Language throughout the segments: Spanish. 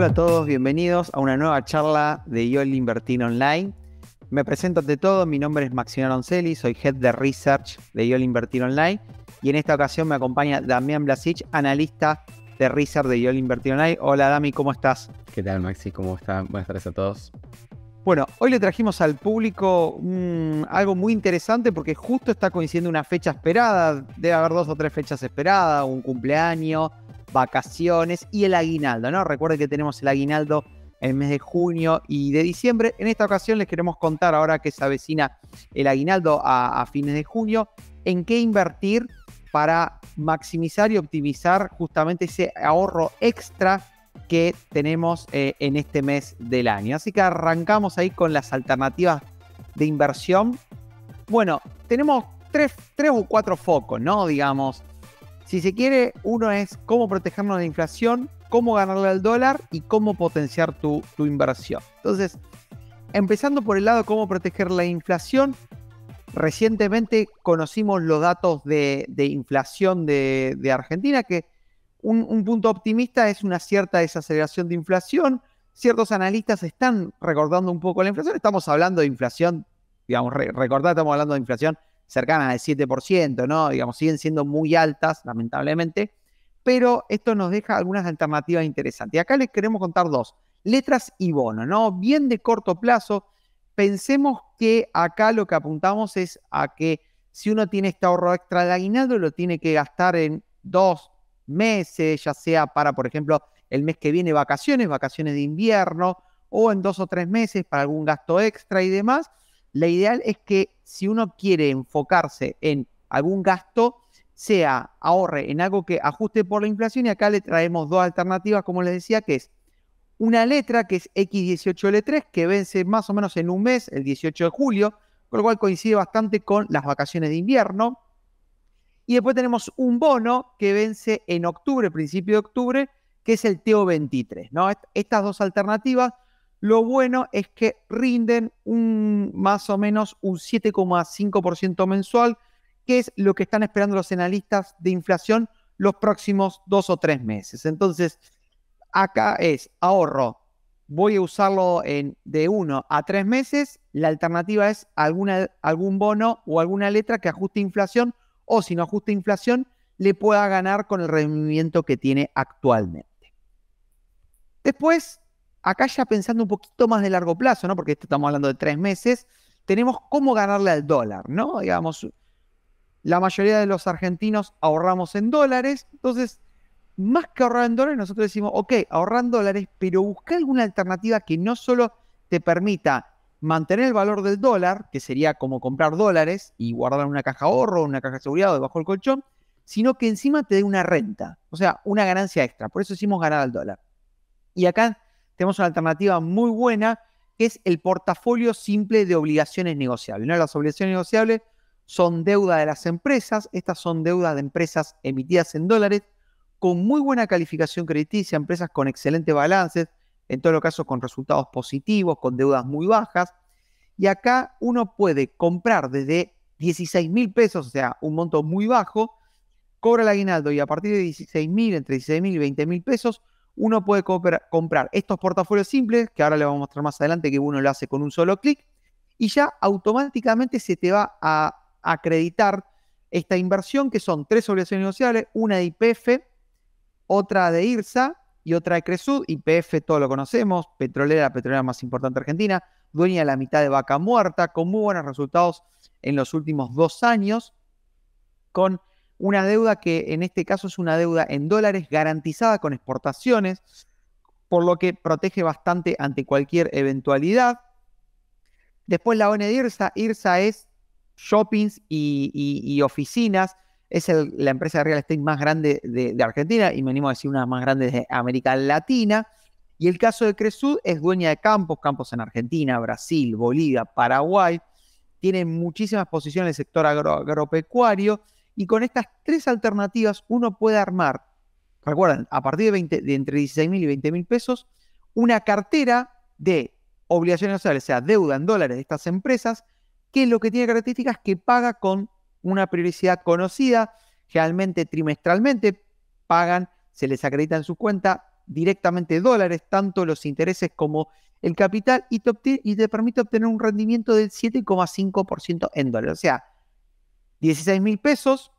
Hola a todos, bienvenidos a una nueva charla de YOL Invertir Online. Me presento ante todo, mi nombre es Maximiliano Oncelli, soy Head de Research de Yo Invertir Online y en esta ocasión me acompaña Damián Blasich, analista de Research de Yo Invertir Online. Hola Dami, ¿cómo estás? ¿Qué tal Maxi? ¿Cómo están? Buenas tardes a todos. Bueno, hoy le trajimos al público mm, algo muy interesante porque justo está coincidiendo una fecha esperada, debe haber dos o tres fechas esperadas, un cumpleaños, vacaciones y el aguinaldo, ¿no? Recuerden que tenemos el aguinaldo en el mes de junio y de diciembre. En esta ocasión les queremos contar, ahora que se avecina el aguinaldo a, fines de junio, en qué invertir para maximizar y optimizar justamente ese ahorro extra que tenemos eh, en este mes del año. Así que arrancamos ahí con las alternativas de inversión. Bueno, tenemos tres, tres o cuatro focos, ¿no? Digamos, si se quiere, uno es cómo protegernos de la inflación, cómo ganarle al dólar y cómo potenciar tu, inversión. Entonces, empezando por el lado de cómo proteger la inflación, recientemente conocimos los datos de, inflación de, Argentina, que un, un punto optimista es una cierta desaceleración de inflación. Ciertos analistas están recordando un poco la inflación. Estamos hablando de inflación digamos, recordar, estamos hablando de inflación cercanas al 7%, ¿no? Digamos, siguen siendo muy altas, lamentablemente, pero esto nos deja algunas alternativas interesantes. acá les queremos contar dos, letras y bono, ¿no? Bien de corto plazo, pensemos que acá lo que apuntamos es a que si uno tiene este ahorro extra de aguinaldo, lo tiene que gastar en dos meses, ya sea para, por ejemplo, el mes que viene vacaciones, vacaciones de invierno, o en dos o tres meses para algún gasto extra y demás. La ideal es que si uno quiere enfocarse en algún gasto, sea ahorre en algo que ajuste por la inflación y acá le traemos dos alternativas, como les decía, que es una letra que es X18L3, que vence más o menos en un mes, el 18 de julio, con lo cual coincide bastante con las vacaciones de invierno. Y después tenemos un bono que vence en octubre, principio de octubre, que es el TO23. ¿no? Estas dos alternativas lo bueno es que rinden un, más o menos un 7,5% mensual, que es lo que están esperando los analistas de inflación los próximos dos o tres meses. Entonces, acá es ahorro, voy a usarlo en, de uno a tres meses. La alternativa es algún bono o alguna letra que ajuste inflación o si no ajuste inflación, le pueda ganar con el rendimiento que tiene actualmente. Después acá ya pensando un poquito más de largo plazo, ¿no? Porque estamos hablando de tres meses, tenemos cómo ganarle al dólar, ¿no? Digamos, la mayoría de los argentinos ahorramos en dólares, entonces, más que ahorrar en dólares, nosotros decimos, ok, ahorrar dólares, pero buscar alguna alternativa que no solo te permita mantener el valor del dólar, que sería como comprar dólares y guardar en una caja ahorro, una caja de seguridad o debajo del colchón, sino que encima te dé una renta, o sea, una ganancia extra. Por eso decimos ganar al dólar. Y acá tenemos una alternativa muy buena que es el portafolio simple de obligaciones negociables. Una de las obligaciones negociables son deuda de las empresas, estas son deudas de empresas emitidas en dólares con muy buena calificación crediticia, empresas con excelentes balances, en todo los casos con resultados positivos, con deudas muy bajas. Y acá uno puede comprar desde 16 mil pesos, o sea, un monto muy bajo, cobra el aguinaldo y a partir de 16 mil, entre 16 mil y 20 mil pesos, uno puede comprar estos portafolios simples, que ahora le vamos a mostrar más adelante, que uno lo hace con un solo clic, y ya automáticamente se te va a acreditar esta inversión, que son tres obligaciones negociables, una de IPF, otra de IRSA y otra de Cresud. IPF todos lo conocemos, petrolera, la petrolera más importante de Argentina, dueña de la mitad de vaca muerta, con muy buenos resultados en los últimos dos años, con una deuda que en este caso es una deuda en dólares garantizada con exportaciones, por lo que protege bastante ante cualquier eventualidad. Después la de IRSA, IRSA es shoppings y, oficinas, es la empresa de real estate más grande de, Argentina y me animo a decir una más grande de América Latina. Y el caso de Cresud es dueña de campos, campos en Argentina, Brasil, Bolivia, Paraguay. Tiene muchísimas posiciones en el sector agropecuario y con estas tres alternativas uno puede armar, recuerden, a partir de, 20, de entre 16 mil y 20 mil pesos, una cartera de obligaciones sociales, o sea, deuda en dólares de estas empresas, que lo que tiene características que paga con una prioridad conocida, generalmente trimestralmente, pagan, se les acredita en su cuenta directamente dólares, tanto los intereses como el capital, y te, y te permite obtener un rendimiento del 7,5% en dólares. O sea, 16 mil pesos,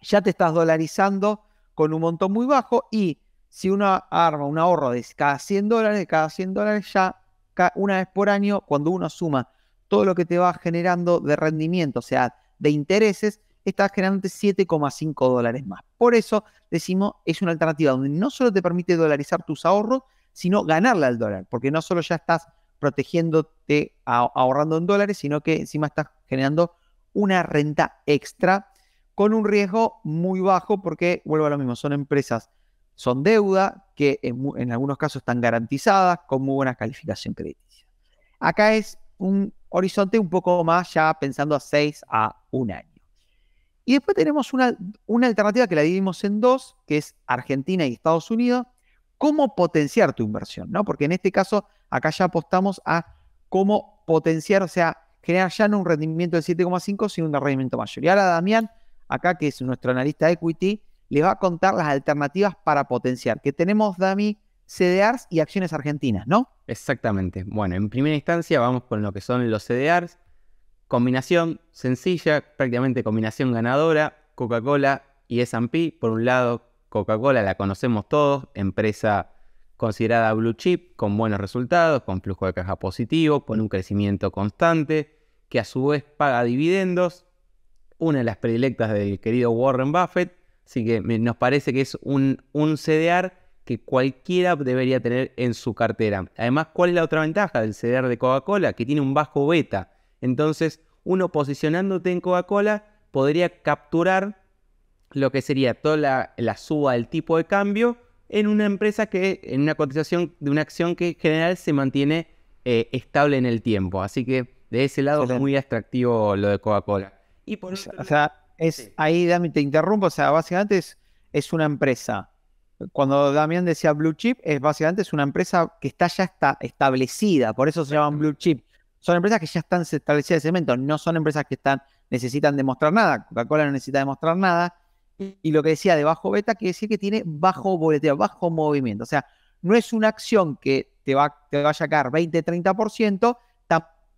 ya te estás dolarizando con un montón muy bajo y si uno arma un ahorro de cada 100 dólares, de cada 100 dólares ya una vez por año, cuando uno suma todo lo que te va generando de rendimiento, o sea, de intereses, estás generando 7,5 dólares más. Por eso decimos, es una alternativa donde no solo te permite dolarizar tus ahorros, sino ganarle al dólar, porque no solo ya estás protegiéndote ahorrando en dólares, sino que encima estás generando una renta extra con un riesgo muy bajo porque, vuelvo a lo mismo, son empresas, son deuda, que en, algunos casos están garantizadas con muy buena calificación crediticia. Acá es un horizonte un poco más ya pensando a 6 a un año. Y después tenemos una, una alternativa que la dividimos en dos, que es Argentina y Estados Unidos, cómo potenciar tu inversión, ¿no? Porque en este caso, acá ya apostamos a cómo potenciar, o sea, genera ya no un rendimiento de 7,5, sino un rendimiento mayor. Y ahora Damián, acá que es nuestro analista equity, le va a contar las alternativas para potenciar, que tenemos, Dami, CDRs y acciones argentinas, ¿no? Exactamente. Bueno, en primera instancia vamos con lo que son los CDRs. Combinación sencilla, prácticamente combinación ganadora, Coca-Cola y S&P. Por un lado, Coca-Cola la conocemos todos, empresa considerada blue chip, con buenos resultados, con flujo de caja positivo, con un crecimiento constante, que a su vez paga dividendos, una de las predilectas del querido Warren Buffett, así que nos parece que es un, un CDR que cualquiera debería tener en su cartera. Además, ¿cuál es la otra ventaja del CDR de Coca-Cola? Que tiene un bajo beta. Entonces, uno posicionándote en Coca-Cola podría capturar lo que sería toda la, la suba del tipo de cambio en una empresa que, en una cotización de una acción que en general se mantiene eh, estable en el tiempo. Así que de ese lado es muy atractivo lo de Coca-Cola. Y por eso o sea es ahí, Dami, te interrumpo, o sea, básicamente es, es una empresa. Cuando Damián decía blue chip, es básicamente es una empresa que está ya está establecida, por eso se llaman blue chip. Son empresas que ya están establecidas de cemento, no son empresas que están necesitan demostrar nada. Coca-Cola no necesita demostrar nada y lo que decía de bajo beta quiere decir que tiene bajo boleteo, bajo movimiento. O sea, no es una acción que te va, va a sacar 20-30%,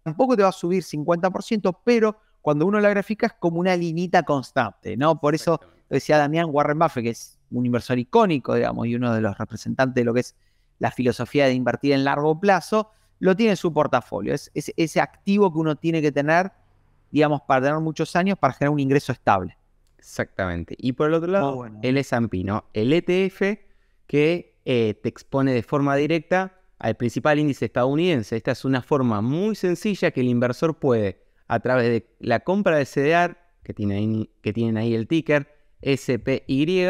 tampoco te va a subir 50%, pero cuando uno la grafica es como una linita constante, ¿no? Por eso decía Damián Warren Buffett, que es un inversor icónico, digamos, y uno de los representantes de lo que es la filosofía de invertir en largo plazo, lo tiene en su portafolio. Es, ese activo que uno tiene que tener, digamos, para tener muchos años, para generar un ingreso estable. Exactamente. Y por el otro lado, ah, el S&P, El ETF que eh, te expone de forma directa al principal índice estadounidense. Esta es una forma muy sencilla que el inversor puede, a través de la compra de CDR, que, tiene que tienen ahí el ticker, SPY,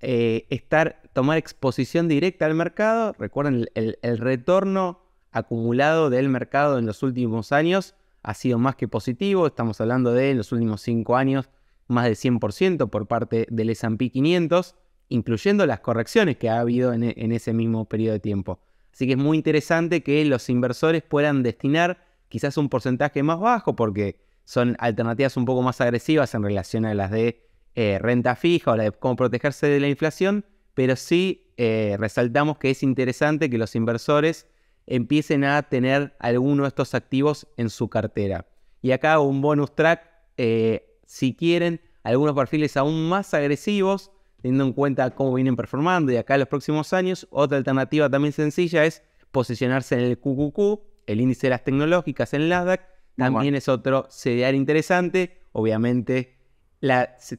eh, estar, tomar exposición directa al mercado. Recuerden, el, el retorno acumulado del mercado en los últimos años ha sido más que positivo. Estamos hablando de los últimos cinco años más del 100% por parte del S&P 500, incluyendo las correcciones que ha habido e, en, ese mismo periodo de tiempo. Así que es muy interesante que los inversores puedan destinar quizás un porcentaje más bajo porque son alternativas un poco más agresivas en relación a las de eh, renta fija o la de cómo protegerse de la inflación, pero sí eh, resaltamos que es interesante que los inversores empiecen a tener alguno de estos activos en su cartera. Y acá un bonus track eh, si quieren, algunos perfiles aún más agresivos, teniendo en cuenta cómo vienen performando y acá en los próximos años. Otra alternativa también sencilla es posicionarse en el QQQ, el índice de las tecnológicas en Nasdaq. También es otro CDR interesante. Obviamente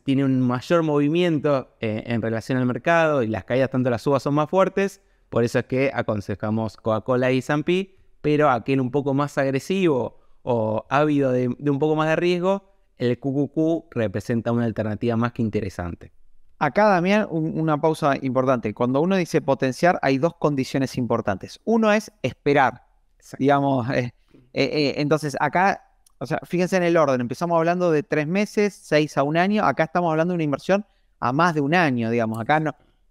tiene un mayor movimiento eh, en relación al mercado y las caídas, tanto las subas, son más fuertes. Por eso es que aconsejamos Coca-Cola y S&P, pero aquel un poco más agresivo o ávido de un poco más de riesgo el QQQ representa una alternativa más que interesante. Acá, Damián, una pausa importante. Cuando uno dice potenciar, hay dos condiciones importantes. Uno es esperar, digamos. Eh, eh, eh, entonces, acá o sea, fíjense en el orden. Empezamos hablando de tres meses, seis a un año. Acá estamos hablando de una inversión a más de un año, digamos. Acá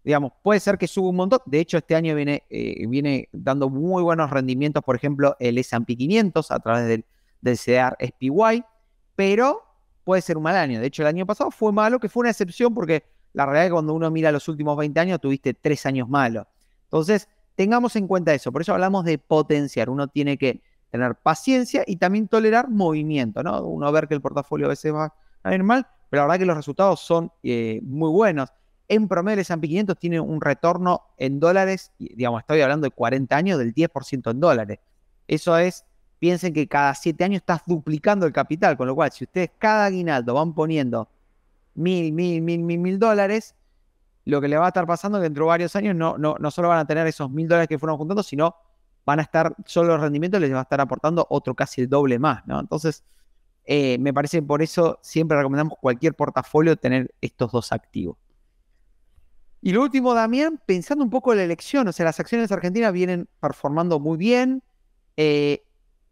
digamos, puede ser que suba un montón. De hecho, este año viene, viene dando muy buenos rendimientos, por ejemplo, el S&P 500 a través del, del SPY, pero puede ser un mal año. De hecho, el año pasado fue malo, que fue una excepción porque la realidad es que cuando uno mira los últimos 20 años, tuviste tres años malos. Entonces, tengamos en cuenta eso. Por eso hablamos de potenciar. Uno tiene que tener paciencia y también tolerar movimiento, ¿no? Uno ver que el portafolio a veces va a ir mal, pero la verdad que los resultados son eh, muy buenos. En promedio, el S&P 500 tiene un retorno en dólares, digamos, estoy hablando de 40 años, del 10% en dólares. Eso es Piensen que cada siete años estás duplicando el capital, con lo cual, si ustedes cada aguinaldo van poniendo mil, mil, mil, mil, mil dólares, lo que le va a estar pasando es que dentro de varios años no, no, no solo van a tener esos mil dólares que fueron juntando, sino van a estar, solo los rendimientos les va a estar aportando otro casi el doble más, ¿no? Entonces, eh, me parece que por eso siempre recomendamos cualquier portafolio tener estos dos activos. Y lo último, Damián, pensando un poco en la elección, o sea, las acciones argentinas vienen performando muy bien, eh,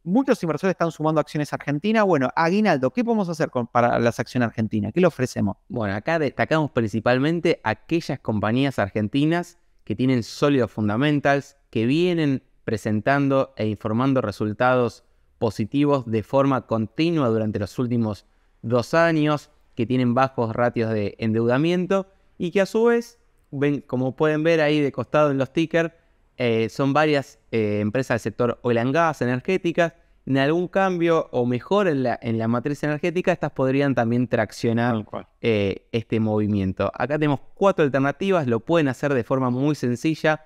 muchos inversores están sumando acciones argentinas. Bueno, Aguinaldo, ¿qué podemos hacer para las acciones argentinas? ¿Qué le ofrecemos? Bueno, acá destacamos principalmente aquellas compañías argentinas que tienen sólidos fundamentals, que vienen presentando e informando resultados positivos de forma continua durante los últimos dos años, que tienen bajos ratios de endeudamiento y que a su vez, ven, como pueden ver ahí de costado en los tickers, eh, son varias eh, empresas del sector oil and energéticas. En algún cambio o mejor en la, en la matriz energética, estas podrían también traccionar eh, este movimiento. Acá tenemos cuatro alternativas, lo pueden hacer de forma muy sencilla,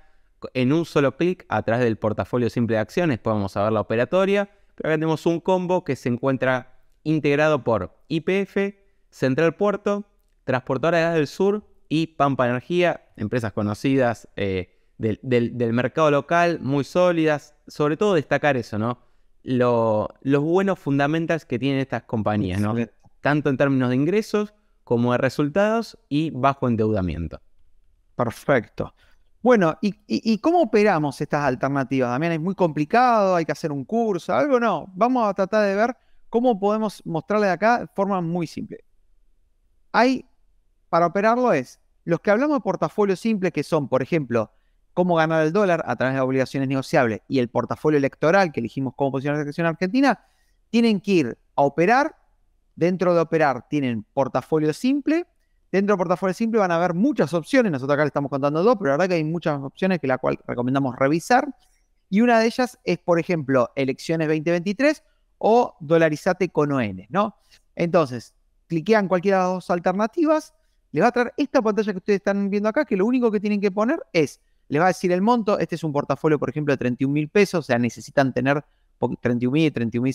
en un solo clic a través del portafolio simple de acciones, podemos ver la operatoria. Pero acá tenemos un combo que se encuentra integrado por IPF, Central Puerto, Transportadora de Gas del Sur y Pampa Energía, empresas conocidas del, mercado local, muy sólidas. Sobre todo destacar eso, ¿no? los buenos fundamentals que tienen estas compañías, ¿no? Tanto en términos de ingresos como de resultados y bajo endeudamiento. Perfecto. Bueno, ¿y, cómo operamos estas alternativas? También es muy complicado, hay que hacer un curso, algo no. Vamos a tratar de ver cómo podemos mostrarle acá de forma muy simple. Hay, para operarlo es, los que hablamos de portafolios simples que son, por ejemplo, cómo ganar el dólar a través de obligaciones negociables y el portafolio electoral que elegimos como posición de selección argentina, tienen que ir a operar. Dentro de operar tienen portafolio simple. Dentro de portafolio simple van a haber muchas opciones. Nosotros acá le estamos contando dos, pero la verdad que hay muchas opciones que la cual recomendamos revisar. Y una de ellas es, por ejemplo, elecciones 2023 o dolarizate con ON, ¿no? Entonces, cliquean cualquiera de las dos alternativas, les va a traer esta pantalla que ustedes están viendo acá, que lo único que tienen que poner es le va a decir el monto. Este es un portafolio, por ejemplo, de 31 mil pesos, o sea, necesitan tener 31 mil y 31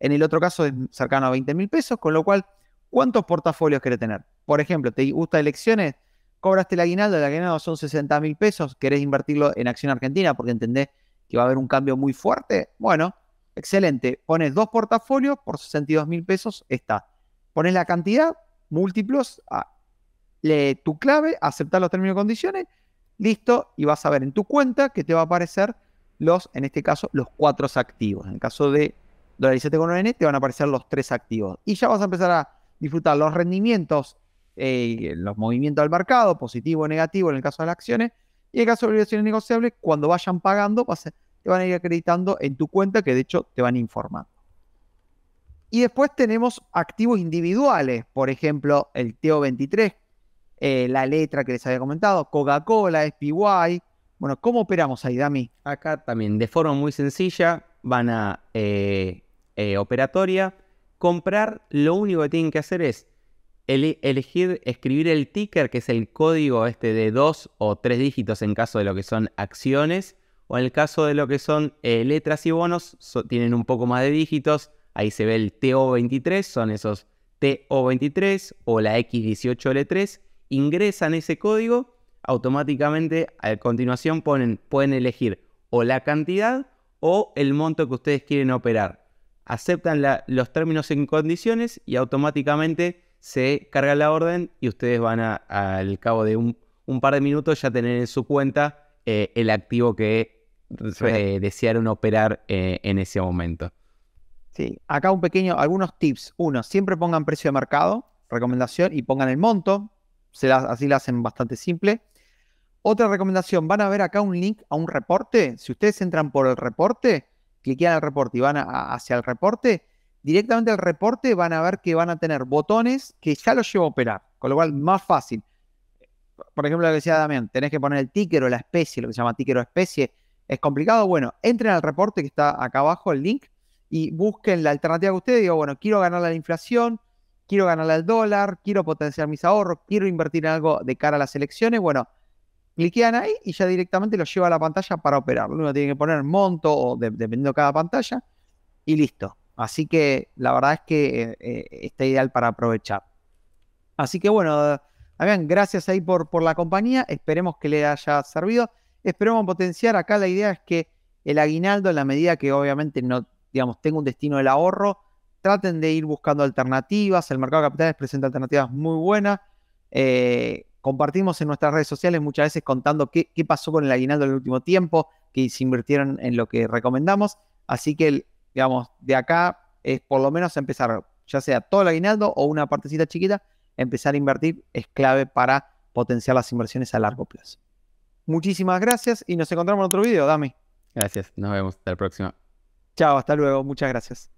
En el otro caso es cercano a 20 mil pesos, con lo cual, ¿cuántos portafolios quiere tener? Por ejemplo, ¿te gusta elecciones? Cobraste el aguinaldo, el aguinaldo son 60 mil pesos, querés invertirlo en acción argentina porque entendés que va a haber un cambio muy fuerte. Bueno, excelente, pones dos portafolios por 62 mil pesos, está. Pones la cantidad, múltiplos, a, tu clave, aceptar los términos y condiciones Listo, y vas a ver en tu cuenta que te va a aparecer los, en este caso, los cuatro activos. En el caso de $17,9 te van a aparecer los tres activos. Y ya vas a empezar a disfrutar los rendimientos, eh, los movimientos del mercado, positivo o negativo en el caso de las acciones. Y en el caso de obligaciones negociables, cuando vayan pagando, te van a ir acreditando en tu cuenta, que de hecho te van informando. Y después tenemos activos individuales, por ejemplo, el TO23, eh, la letra que les había comentado, Coca-Cola, SPY. Bueno, ¿cómo operamos ahí, Dami? Acá también, de forma muy sencilla, van a eh, eh, operatoria, comprar, lo único que tienen que hacer es elegir, escribir el ticker, que es el código este de dos o tres dígitos en caso de lo que son acciones, o en el caso de lo que son letras y bonos, tienen un poco más de dígitos, ahí se ve el TO23, son esos TO23 o la X18L3, ingresan ese código, automáticamente a continuación ponen, pueden elegir o la cantidad o el monto que ustedes quieren operar. Aceptan los términos y condiciones y automáticamente se carga la orden y ustedes van al cabo de un, par de minutos ya tener en su cuenta eh, el activo que eh, desearon operar eh, en ese momento. Sí, acá un pequeño, algunos tips. Uno, siempre pongan precio de mercado, recomendación, y pongan el monto así la hacen bastante simple. Otra recomendación, van a ver acá un link a un reporte. Si ustedes entran por el reporte, cliquean el reporte y van hacia el reporte, directamente al reporte van a ver que van a tener botones que ya los llevo a operar, con lo cual más fácil. Por ejemplo, lo que decía Damián, tenés que poner el ticker o la especie, lo que se llama ticker o especie, es complicado. Bueno, entren al reporte que está acá abajo, el link, y busquen la alternativa que ustedes. Digo, bueno, quiero ganar la inflación, quiero ganar al dólar, quiero potenciar mis ahorros, quiero invertir en algo de cara a las elecciones, bueno, cliquean ahí y ya directamente los lleva a la pantalla para operar. Uno tiene que poner monto o dependiendo de cada pantalla y listo. Así que la verdad es que eh, eh, está ideal para aprovechar. Así que bueno, Damián, gracias ahí por, por la compañía. Esperemos que le haya servido. Esperemos potenciar. Acá la idea es que el aguinaldo, en la medida que obviamente no, digamos, tenga un destino del ahorro, traten de ir buscando alternativas. El mercado de capitales presenta alternativas muy buenas. Eh, compartimos en nuestras redes sociales muchas veces contando qué, pasó con el aguinaldo en el último tiempo, que se invirtieron en lo que recomendamos. Así que, digamos, de acá es por lo menos empezar, ya sea todo el aguinaldo o una partecita chiquita, empezar a invertir es clave para potenciar las inversiones a largo plazo. Muchísimas gracias y nos encontramos en otro video, Dame. Gracias, nos vemos hasta la próxima. Chao, hasta luego, muchas gracias.